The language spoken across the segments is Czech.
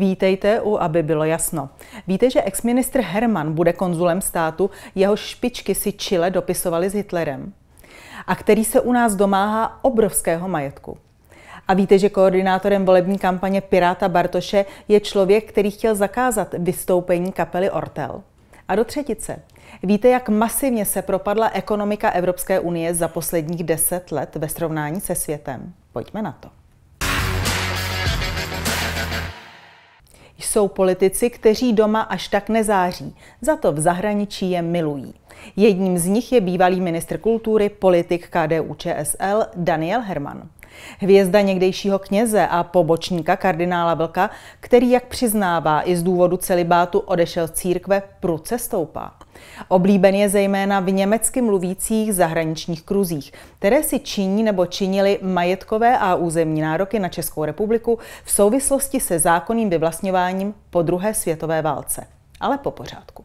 Vítejte u, aby bylo jasno. Víte, že exministr Herman bude konzulem státu, jeho špičky si Chile dopisovali s Hitlerem a který se u nás domáhá obrovského majetku. A víte, že koordinátorem volební kampaně Piráta Bartoše je člověk, který chtěl zakázat vystoupení kapely Ortel. A do třetice. Víte, jak masivně se propadla ekonomika Evropské unie za posledních deset let ve srovnání se světem? Pojďme na to. jsou politici, kteří doma až tak nezáří, za to v zahraničí je milují. Jedním z nich je bývalý ministr kultury, politik KDU ČSL Daniel Herman. Hvězda někdejšího kněze a pobočníka kardinála Vlka, který, jak přiznává, i z důvodu celibátu odešel z církve, pruce stoupá. Oblíben je zejména v německy mluvících zahraničních kruzích, které si činí nebo činili majetkové a územní nároky na Českou republiku v souvislosti se zákonným vyvlastňováním po druhé světové válce. Ale po pořádku.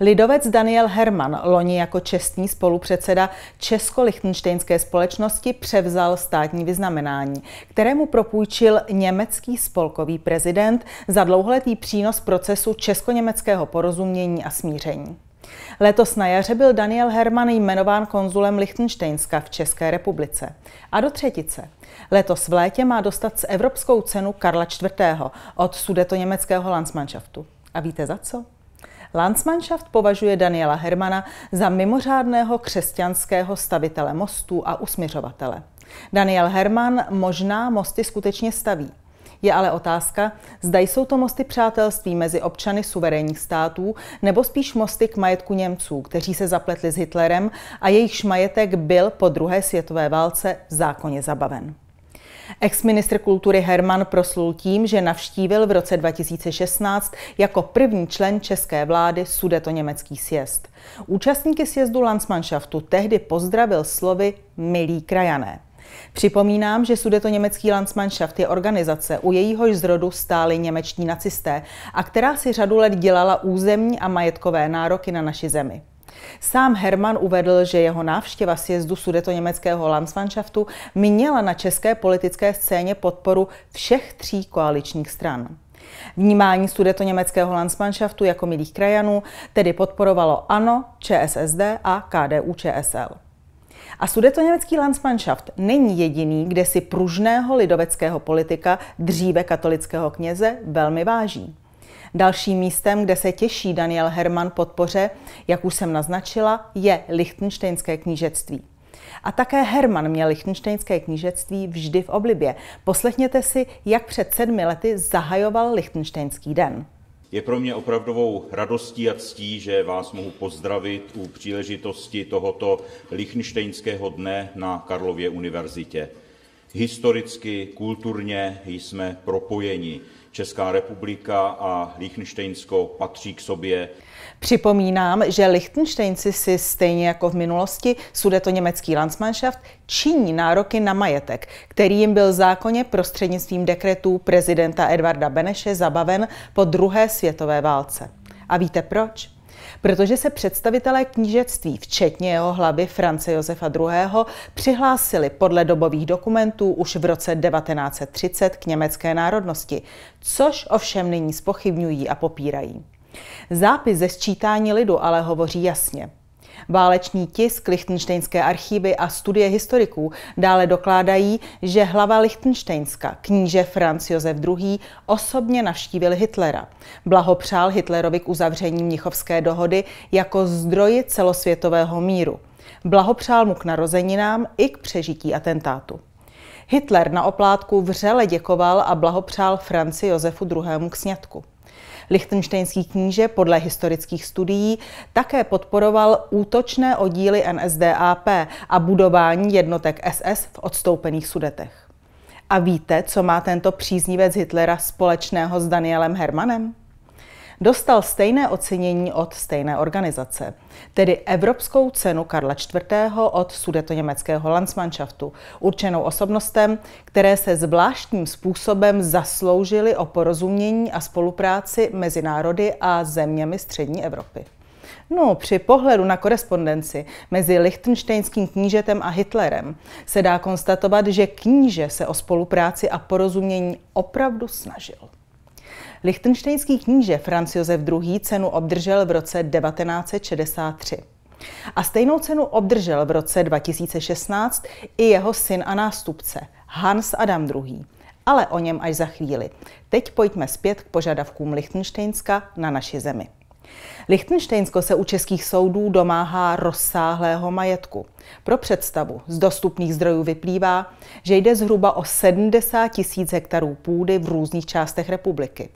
Lidovec Daniel Herman loni jako čestný spolupředseda Česko-Lichtenštejnské společnosti převzal státní vyznamenání, kterému propůjčil německý spolkový prezident za dlouholetý přínos procesu česko-německého porozumění a smíření. Letos na jaře byl Daniel Herman jmenován konzulem Lichtenštejnska v České republice. A do třetice. Letos v létě má dostat s evropskou cenu Karla IV. od německého Landsmannschaftu. A víte za co? Landsmannschaft považuje Daniela Hermana za mimořádného křesťanského stavitele mostů a usměřovatele. Daniel Herman možná mosty skutečně staví. Je ale otázka, zda jsou to mosty přátelství mezi občany suverénních států, nebo spíš mosty k majetku Němců, kteří se zapletli s Hitlerem a jejichž majetek byl po druhé světové válce zákonně zabaven. Ex-ministr kultury Herman proslul tím, že navštívil v roce 2016 jako první člen české vlády sudeto-německý sjezd. Účastníky sjezdu Landsmannschaftu tehdy pozdravil slovy milí krajané. Připomínám, že sudeto-německý Landsmannschaft je organizace, u jejíhož zrodu stáli němečtí nacisté a která si řadu let dělala územní a majetkové nároky na naši zemi. Sám Herman uvedl, že jeho návštěva sjezdu německého Landsmannschaftu měla na české politické scéně podporu všech tří koaličních stran. Vnímání německého Landsmannschaftu jako milých krajanů tedy podporovalo ANO, ČSSD a KDU ČSL. A německý Landsmannschaft není jediný, kde si pružného lidoveckého politika, dříve katolického kněze, velmi váží. Dalším místem, kde se těší Daniel Herman podpoře, jak už jsem naznačila, je Lichtensteinské knížectví. A také Herman měl Lichtensteinské knížectví vždy v oblibě. Poslechněte si, jak před sedmi lety zahajoval Lichtensteinský den. Je pro mě opravdovou radostí a ctí, že vás mohu pozdravit u příležitosti tohoto Lichtensteinského dne na Karlově univerzitě. Historicky, kulturně jsme propojeni. Česká republika a Liechtensteinsko patří k sobě. Připomínám, že Liechtensteinci si stejně jako v minulosti sudeto německý Landsmannschaft činí nároky na majetek, který jim byl zákonně prostřednictvím dekretů prezidenta Edvarda Beneše zabaven po druhé světové válce. A víte proč? protože se představitelé knížectví, včetně jeho hlavy France Josefa II., přihlásili podle dobových dokumentů už v roce 1930 k německé národnosti, což ovšem nyní spochybňují a popírají. Zápis ze sčítání lidu ale hovoří jasně. Váleční tisk, lichtenštejnské archívy a studie historiků dále dokládají, že hlava Lichtenštejnska, kníže Franz Josef II., osobně navštívil Hitlera. Blahopřál Hitlerovi k uzavření Mnichovské dohody jako zdroji celosvětového míru. Blahopřál mu k narozeninám i k přežití atentátu. Hitler na oplátku vřele děkoval a blahopřál Franci Josefu II. k sňatku. Lichtenštejnský kníže podle historických studií také podporoval útočné oddíly NSDAP a budování jednotek SS v odstoupených sudetech. A víte, co má tento příznivec Hitlera společného s Danielem Hermanem? dostal stejné ocenění od stejné organizace, tedy Evropskou cenu Karla IV. od německého Landsmannschaftu, určenou osobnostem, které se zvláštním způsobem zasloužily o porozumění a spolupráci mezi národy a zeměmi střední Evropy. No, při pohledu na korespondenci mezi lichtenštejnským knížetem a Hitlerem se dá konstatovat, že kníže se o spolupráci a porozumění opravdu snažil. Lichtenštejnský kníže Franz Josef II. cenu obdržel v roce 1963. A stejnou cenu obdržel v roce 2016 i jeho syn a nástupce Hans Adam II. Ale o něm až za chvíli. Teď pojďme zpět k požadavkům Lichtenštejnska na naši zemi. Lichtenštejnsko se u českých soudů domáhá rozsáhlého majetku. Pro představu z dostupných zdrojů vyplývá, že jde zhruba o 70 tisíc hektarů půdy v různých částech republiky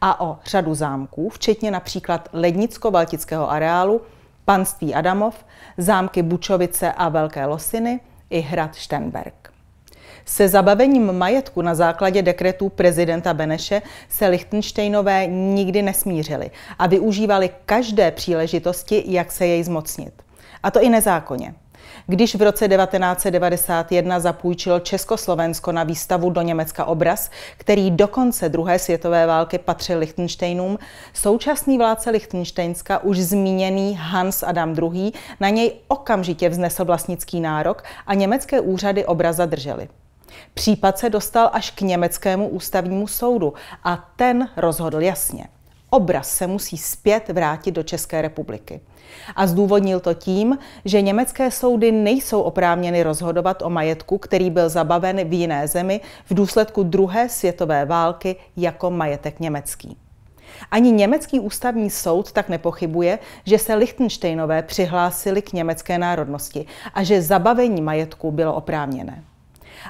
a o řadu zámků, včetně například Lednicko-Baltického areálu, panství Adamov, zámky Bučovice a Velké Losiny i hrad Štenberg. Se zabavením majetku na základě dekretů prezidenta Beneše se Lichtensteinové nikdy nesmířili a využívali každé příležitosti, jak se jej zmocnit. A to i nezákonně. Když v roce 1991 zapůjčilo Československo na výstavu do Německa obraz, který do konce druhé světové války patřil Lichtensteinům, současný vládce Lichtensteinska, už zmíněný Hans Adam II., na něj okamžitě vznesl vlastnický nárok a německé úřady obraz zadržely. Případ se dostal až k německému ústavnímu soudu a ten rozhodl jasně obraz se musí zpět vrátit do České republiky. A zdůvodnil to tím, že německé soudy nejsou oprávněny rozhodovat o majetku, který byl zabaven v jiné zemi v důsledku druhé světové války jako majetek německý. Ani německý ústavní soud tak nepochybuje, že se Lichtensteinové přihlásili k německé národnosti a že zabavení majetku bylo oprávněné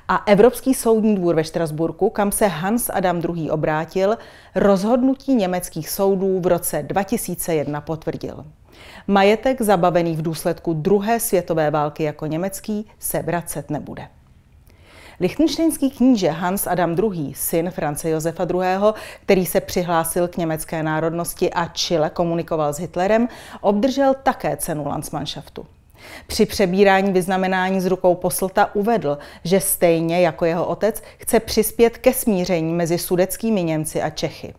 a Evropský soudní dvůr ve Štrasburku, kam se Hans Adam II. obrátil, rozhodnutí německých soudů v roce 2001 potvrdil. Majetek zabavený v důsledku druhé světové války jako německý se vracet nebude. Lichtenštejnský kníže Hans Adam II., syn France Josefa II., který se přihlásil k německé národnosti a čile komunikoval s Hitlerem, obdržel také cenu Landsmannschaftu. Při přebírání vyznamenání z rukou poslta uvedl, že stejně jako jeho otec chce přispět ke smíření mezi sudeckými Němci a Čechy.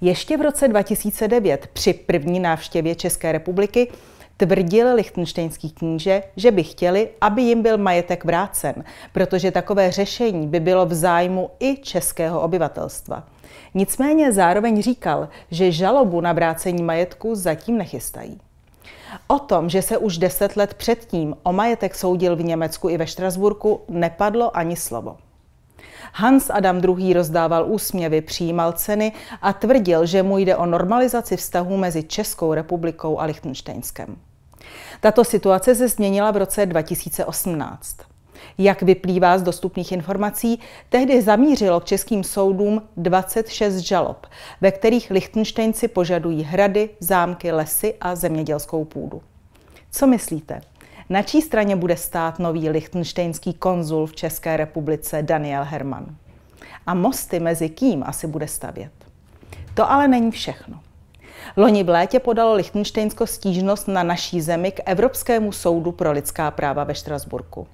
Ještě v roce 2009 při první návštěvě České republiky tvrdil lichtenštejnský kníže, že by chtěli, aby jim byl majetek vrácen, protože takové řešení by bylo v zájmu i českého obyvatelstva. Nicméně zároveň říkal, že žalobu na vrácení majetku zatím nechystají. O tom, že se už deset let předtím o majetek soudil v Německu i ve Štrasburku, nepadlo ani slovo. Hans Adam II. rozdával úsměvy, přijímal ceny a tvrdil, že mu jde o normalizaci vztahů mezi Českou republikou a Lichtensteinskem. Tato situace se změnila v roce 2018. Jak vyplývá z dostupných informací, tehdy zamířilo k českým soudům 26 žalob, ve kterých Lichtenštejnci požadují hrady, zámky, lesy a zemědělskou půdu. Co myslíte? Na čí straně bude stát nový lichtenštejnský konzul v České republice Daniel Herman? A mosty mezi kým asi bude stavět? To ale není všechno. Loni v létě podalo Lichtenštejnsko stížnost na naší zemi k Evropskému soudu pro lidská práva ve Štrasburku.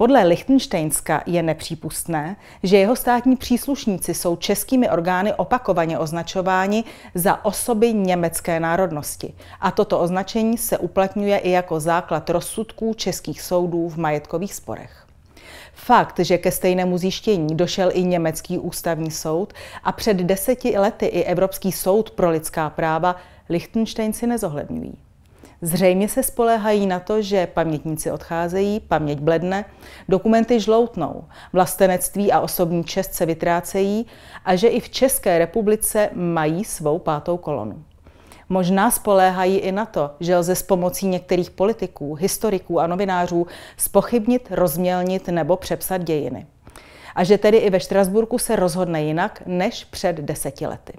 Podle Lichtensteinska je nepřípustné, že jeho státní příslušníci jsou českými orgány opakovaně označováni za osoby německé národnosti. A toto označení se uplatňuje i jako základ rozsudků českých soudů v majetkových sporech. Fakt, že ke stejnému zjištění došel i německý ústavní soud a před deseti lety i Evropský soud pro lidská práva, Lichtenstein si nezohledňují. Zřejmě se spoléhají na to, že pamětníci odcházejí, paměť bledne, dokumenty žloutnou, vlastenectví a osobní čest se vytrácejí a že i v České republice mají svou pátou kolonu. Možná spoléhají i na to, že lze s pomocí některých politiků, historiků a novinářů spochybnit, rozmělnit nebo přepsat dějiny. A že tedy i ve Štrasburku se rozhodne jinak než před deseti lety.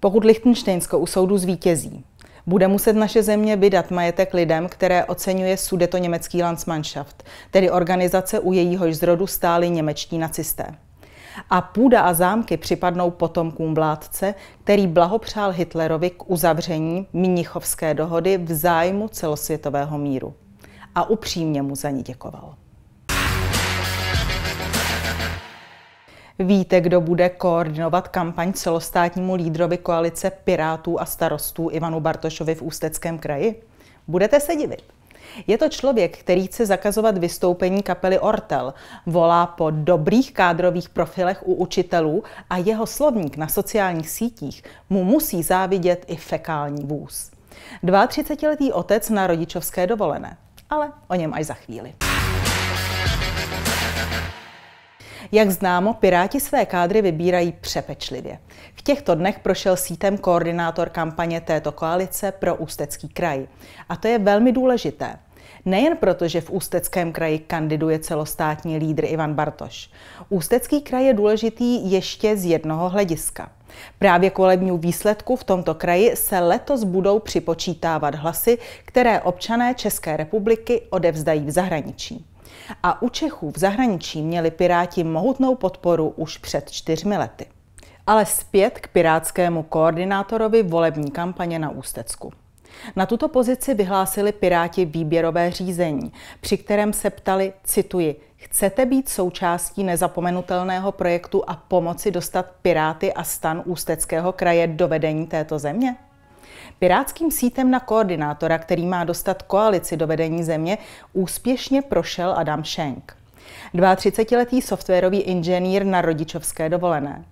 Pokud Lichtensteinsko u soudu zvítězí, bude muset naše země vydat majetek lidem, které oceňuje sudeto německý Landsmannschaft, tedy organizace, u jejíhož zrodu stáli němečtí nacisté. A půda a zámky připadnou potomkům vládce, který blahopřál Hitlerovi k uzavření Mnichovské dohody v zájmu celosvětového míru. A upřímně mu za ní děkoval. Víte, kdo bude koordinovat kampaň celostátnímu lídrovi koalice Pirátů a starostů Ivanu Bartošovi v Ústeckém kraji? Budete se divit. Je to člověk, který chce zakazovat vystoupení kapely Ortel, volá po dobrých kádrových profilech u učitelů a jeho slovník na sociálních sítích mu musí závidět i fekální vůz. 32-letý otec na rodičovské dovolené, ale o něm až za chvíli. Jak známo, Piráti své kádry vybírají přepečlivě. V těchto dnech prošel sítem koordinátor kampaně této koalice pro Ústecký kraj. A to je velmi důležité. Nejen proto, že v Ústeckém kraji kandiduje celostátní lídr Ivan Bartoš. Ústecký kraj je důležitý ještě z jednoho hlediska. Právě k volebnímu výsledku v tomto kraji se letos budou připočítávat hlasy, které občané České republiky odevzdají v zahraničí. A u Čechů v zahraničí měli Piráti mohutnou podporu už před čtyřmi lety. Ale zpět k pirátskému koordinátorovi volební kampaně na Ústecku. Na tuto pozici vyhlásili Piráti výběrové řízení, při kterém se ptali, cituji, chcete být součástí nezapomenutelného projektu a pomoci dostat Piráty a stan Ústeckého kraje do vedení této země? Pirátským sítem na koordinátora, který má dostat koalici do vedení země, úspěšně prošel Adam Schenk. 32-letý softwarový inženýr na rodičovské dovolené.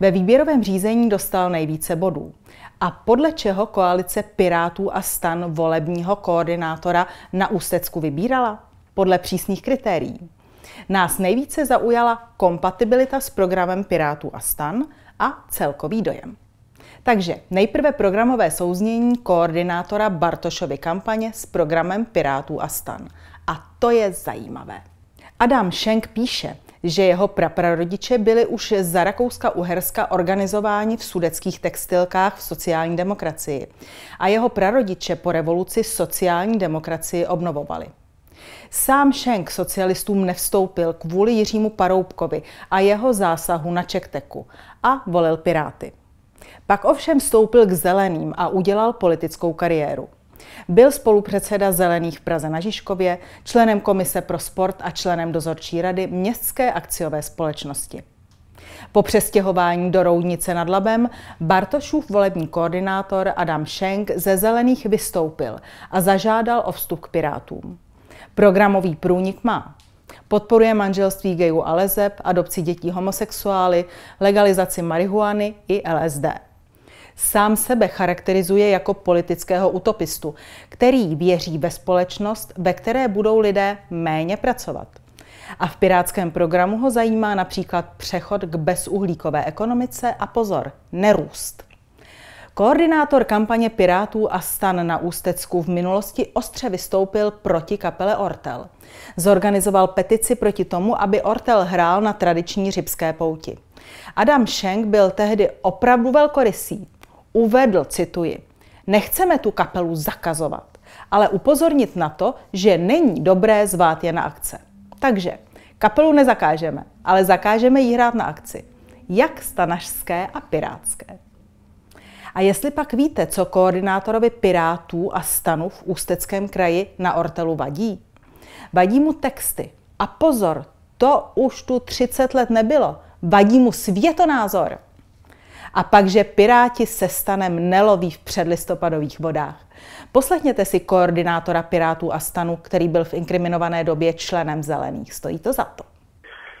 Ve výběrovém řízení dostal nejvíce bodů. A podle čeho koalice Pirátů a stan volebního koordinátora na Ústecku vybírala? Podle přísných kritérií. Nás nejvíce zaujala kompatibilita s programem Pirátů a stan a celkový dojem. Takže nejprve programové souznění koordinátora Bartošovy kampaně s programem Pirátů a stan. A to je zajímavé. Adam Schenk píše, že jeho praprarodiče byli už za Rakouska-Uherska organizováni v sudeckých textilkách v sociální demokracii a jeho prarodiče po revoluci sociální demokracii obnovovali. Sám Šenk socialistům nevstoupil kvůli Jiřímu Paroubkovi a jeho zásahu na Čekteku a volil Piráty. Pak ovšem stoupil k zeleným a udělal politickou kariéru. Byl spolupředseda Zelených v Praze na Žižkově, členem Komise pro sport a členem dozorčí rady Městské akciové společnosti. Po přestěhování do Roudnice nad Labem Bartošův volební koordinátor Adam Schenk ze Zelených vystoupil a zažádal o vstup k Pirátům. Programový průnik má. Podporuje manželství gayů a lezeb, adopci dětí homosexuály, legalizaci marihuany i LSD. Sám sebe charakterizuje jako politického utopistu, který věří ve společnost, ve které budou lidé méně pracovat. A v pirátském programu ho zajímá například přechod k bezuhlíkové ekonomice a pozor, nerůst. Koordinátor kampaně Pirátů a stan na Ústecku v minulosti ostře vystoupil proti kapele Ortel. Zorganizoval petici proti tomu, aby Ortel hrál na tradiční řipské pouti. Adam Schenk byl tehdy opravdu velkorysý. Uvedl, cituji, nechceme tu kapelu zakazovat, ale upozornit na to, že není dobré zvát je na akce. Takže kapelu nezakážeme, ale zakážeme jí hrát na akci. Jak stanašské a pirátské. A jestli pak víte, co koordinátorovi Pirátů a stanu v Ústeckém kraji na Ortelu vadí? Vadí mu texty. A pozor, to už tu 30 let nebylo. Vadí mu světonázor. A pak, že Piráti se stanem neloví v předlistopadových vodách. Poslechněte si koordinátora Pirátů a stanu, který byl v inkriminované době členem Zelených. Stojí to za to.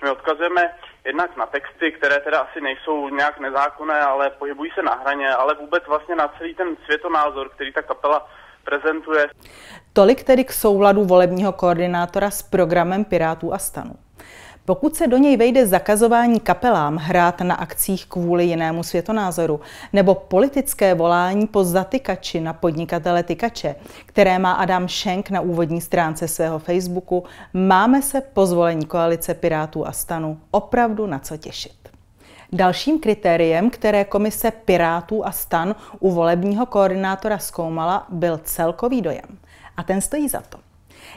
My odkazujeme jednak na texty, které teda asi nejsou nějak nezákonné, ale pohybují se na hraně, ale vůbec vlastně na celý ten světonázor, který ta kapela prezentuje. Tolik tedy k souladu volebního koordinátora s programem Pirátů a stanu. Pokud se do něj vejde zakazování kapelám hrát na akcích kvůli jinému světonázoru nebo politické volání po zatykači na podnikatele tykače, které má Adam Schenk na úvodní stránce svého Facebooku, máme se po zvolení koalice Pirátů a stanu opravdu na co těšit. Dalším kritériem, které komise Pirátů a stan u volebního koordinátora zkoumala, byl celkový dojem. A ten stojí za to.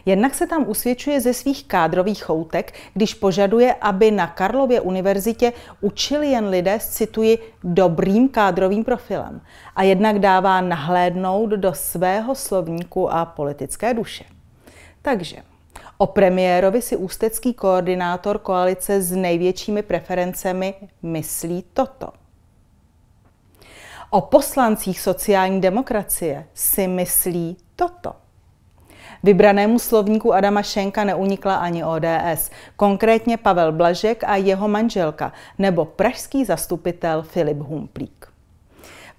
Jednak se tam usvědčuje ze svých kádrových choutek, když požaduje, aby na Karlově univerzitě učili jen lidé s, cituji, dobrým kádrovým profilem. A jednak dává nahlédnout do svého slovníku a politické duše. Takže O premiérovi si ústecký koordinátor koalice s největšími preferencemi myslí toto. O poslancích sociální demokracie si myslí toto. Vybranému slovníku Adama Šenka neunikla ani ODS, konkrétně Pavel Blažek a jeho manželka, nebo pražský zastupitel Filip Humplík.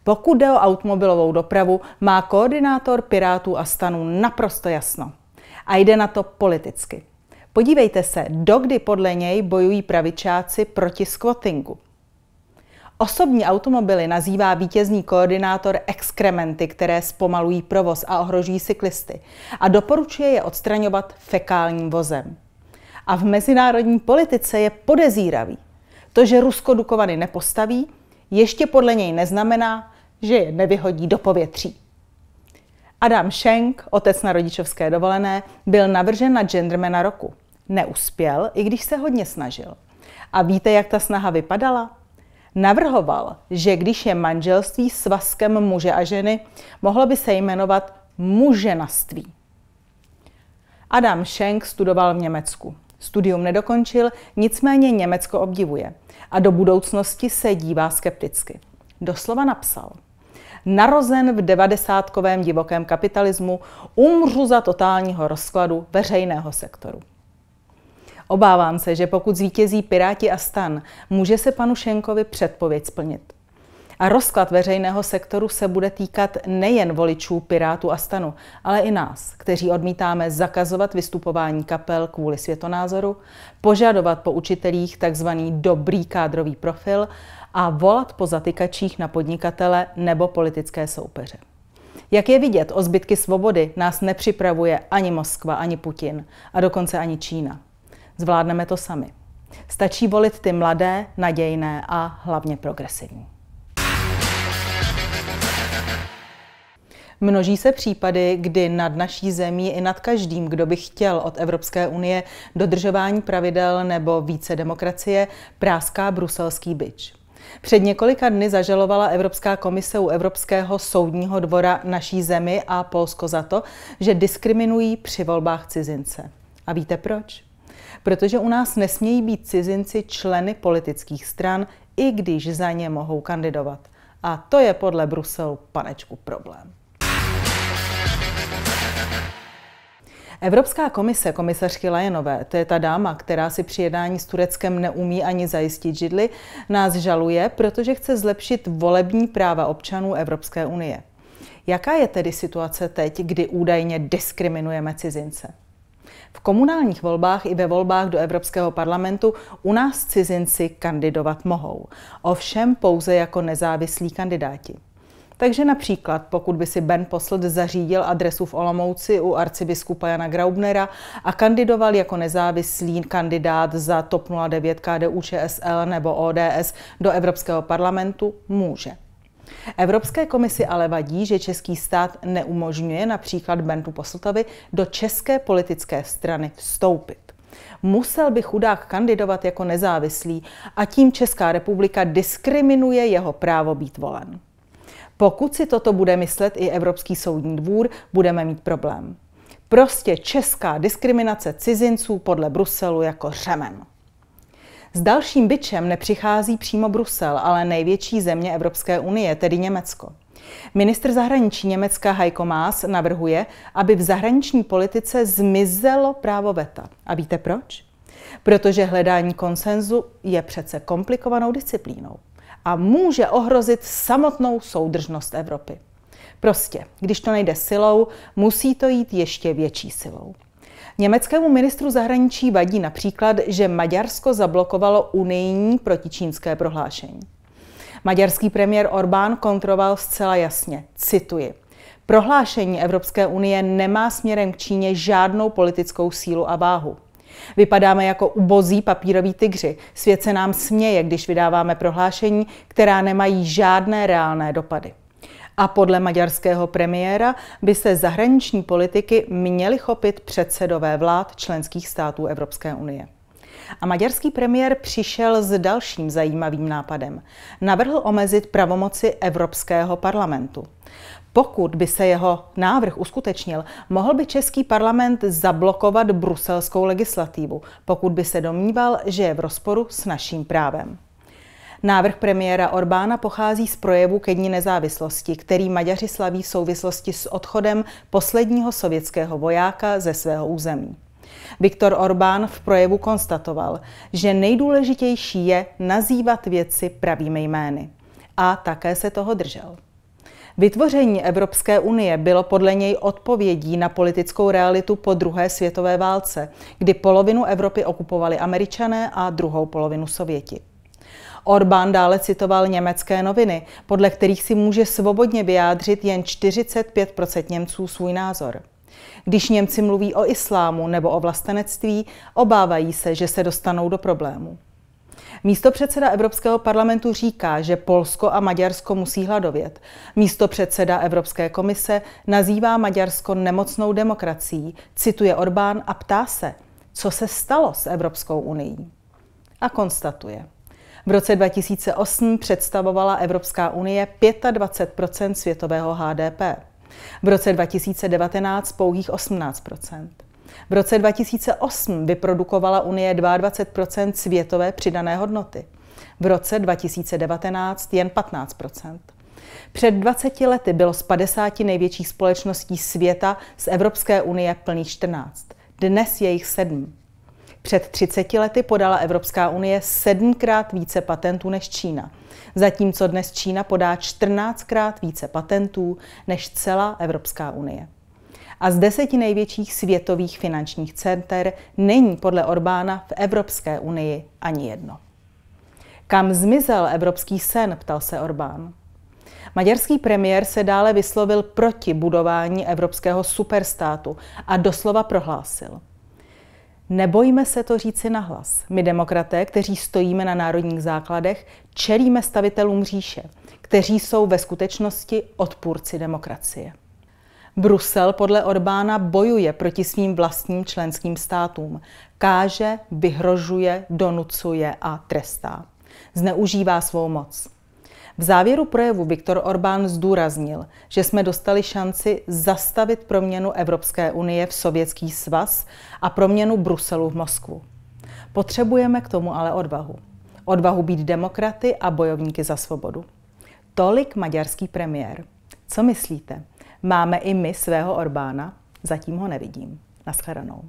Pokud jde o automobilovou dopravu, má koordinátor Pirátů a stanů naprosto jasno. A jde na to politicky. Podívejte se, dokdy podle něj bojují pravičáci proti squattingu. Osobní automobily nazývá vítězný koordinátor exkrementy, které zpomalují provoz a ohrožují cyklisty a doporučuje je odstraňovat fekálním vozem. A v mezinárodní politice je podezíravý. To, že Rusko Dukovany nepostaví, ještě podle něj neznamená, že je nevyhodí do povětří. Adam Schenk, otec na rodičovské dovolené, byl navržen na gendermana roku. Neuspěl, i když se hodně snažil. A víte, jak ta snaha vypadala? Navrhoval, že když je manželství svazkem muže a ženy, mohlo by se jmenovat muženaství. Adam Schenk studoval v Německu. Studium nedokončil, nicméně Německo obdivuje a do budoucnosti se dívá skepticky. Doslova napsal. Narozen v devadesátkovém divokém kapitalismu, umřu za totálního rozkladu veřejného sektoru. Obávám se, že pokud zvítězí Piráti a stan, může se panu Šenkovi předpověď splnit. A rozklad veřejného sektoru se bude týkat nejen voličů Pirátů a stanu, ale i nás, kteří odmítáme zakazovat vystupování kapel kvůli světonázoru, požadovat po učitelích tzv. dobrý kádrový profil a volat po zatykačích na podnikatele nebo politické soupeře. Jak je vidět, o zbytky svobody nás nepřipravuje ani Moskva, ani Putin a dokonce ani Čína. Zvládneme to sami. Stačí volit ty mladé, nadějné a hlavně progresivní. Množí se případy, kdy nad naší zemí i nad každým, kdo by chtěl od Evropské unie dodržování pravidel nebo více demokracie, práská bruselský byč. Před několika dny zažalovala Evropská komise u Evropského soudního dvora naší zemi a Polsko za to, že diskriminují při volbách cizince. A víte proč? protože u nás nesmějí být cizinci členy politických stran, i když za ně mohou kandidovat. A to je podle Bruselu panečku problém. Evropská komise, komisařky Lajenové, to je ta dáma, která si při jednání s Tureckem neumí ani zajistit židly, nás žaluje, protože chce zlepšit volební práva občanů Evropské unie. Jaká je tedy situace teď, kdy údajně diskriminujeme cizince? V komunálních volbách i ve volbách do Evropského parlamentu u nás cizinci kandidovat mohou, ovšem pouze jako nezávislí kandidáti. Takže například, pokud by si Ben Posled zařídil adresu v Olomouci u arcibiskupa Jana Graubnera a kandidoval jako nezávislý kandidát za TOP 09 KDU ČSL nebo ODS do Evropského parlamentu, může. Evropské komisi ale vadí, že český stát neumožňuje například Bentu Posltovi do české politické strany vstoupit. Musel by chudák kandidovat jako nezávislý a tím Česká republika diskriminuje jeho právo být volen. Pokud si toto bude myslet i Evropský soudní dvůr, budeme mít problém. Prostě česká diskriminace cizinců podle Bruselu jako řemen. S dalším byčem nepřichází přímo Brusel, ale největší země Evropské unie, tedy Německo. Ministr zahraničí Německa Heiko Maas navrhuje, aby v zahraniční politice zmizelo právo veta. A víte proč? Protože hledání konsenzu je přece komplikovanou disciplínou a může ohrozit samotnou soudržnost Evropy. Prostě, když to nejde silou, musí to jít ještě větší silou. Německému ministru zahraničí vadí například, že Maďarsko zablokovalo unijní protičínské prohlášení. Maďarský premiér Orbán kontroval zcela jasně, cituji, Prohlášení Evropské unie nemá směrem k Číně žádnou politickou sílu a váhu. Vypadáme jako ubozí papíroví tygři. Svět se nám směje, když vydáváme prohlášení, která nemají žádné reálné dopady. A podle maďarského premiéra by se zahraniční politiky měli chopit předsedové vlád členských států Evropské unie. A maďarský premiér přišel s dalším zajímavým nápadem. Navrhl omezit pravomoci Evropského parlamentu. Pokud by se jeho návrh uskutečnil, mohl by český parlament zablokovat bruselskou legislativu, pokud by se domníval, že je v rozporu s naším právem. Návrh premiéra Orbána pochází z projevu ke dní nezávislosti, který Maďaři slaví v souvislosti s odchodem posledního sovětského vojáka ze svého území. Viktor Orbán v projevu konstatoval, že nejdůležitější je nazývat věci pravými jmény. A také se toho držel. Vytvoření Evropské unie bylo podle něj odpovědí na politickou realitu po druhé světové válce, kdy polovinu Evropy okupovali američané a druhou polovinu Sověti. Orbán dále citoval německé noviny, podle kterých si může svobodně vyjádřit jen 45 Němců svůj názor. Když Němci mluví o islámu nebo o vlastenectví, obávají se, že se dostanou do problému. Místo předseda Evropského parlamentu říká, že Polsko a Maďarsko musí hladovět. Místo předseda Evropské komise nazývá Maďarsko nemocnou demokracií, cituje Orbán a ptá se, co se stalo s Evropskou unii. A konstatuje. V roce 2008 představovala Evropská unie 25 světového HDP. V roce 2019 pouhých 18 v roce 2008 vyprodukovala Unie 22 světové přidané hodnoty. V roce 2019 jen 15 Před 20 lety bylo z 50 největších společností světa z Evropské unie plných 14. Dnes je jich 7. Před 30 lety podala Evropská unie sedmkrát více patentů než Čína. Zatímco dnes Čína podá 14krát více patentů než celá Evropská unie. A z deseti největších světových finančních center není podle Orbána v Evropské unii ani jedno. Kam zmizel evropský sen, ptal se Orbán. Maďarský premiér se dále vyslovil proti budování evropského superstátu a doslova prohlásil – Nebojíme se to říci nahlas. My demokraté, kteří stojíme na národních základech, čelíme stavitelům říše, kteří jsou ve skutečnosti odpůrci demokracie. Brusel podle Orbána bojuje proti svým vlastním členským státům. Káže, vyhrožuje, donucuje a trestá. Zneužívá svou moc. V závěru projevu Viktor Orbán zdůraznil, že jsme dostali šanci zastavit proměnu Evropské unie v Sovětský svaz a proměnu Bruselu v Moskvu. Potřebujeme k tomu ale odvahu. Odvahu být demokraty a bojovníky za svobodu. Tolik maďarský premiér. Co myslíte? Máme i my svého Orbána? Zatím ho nevidím. Naschledanou.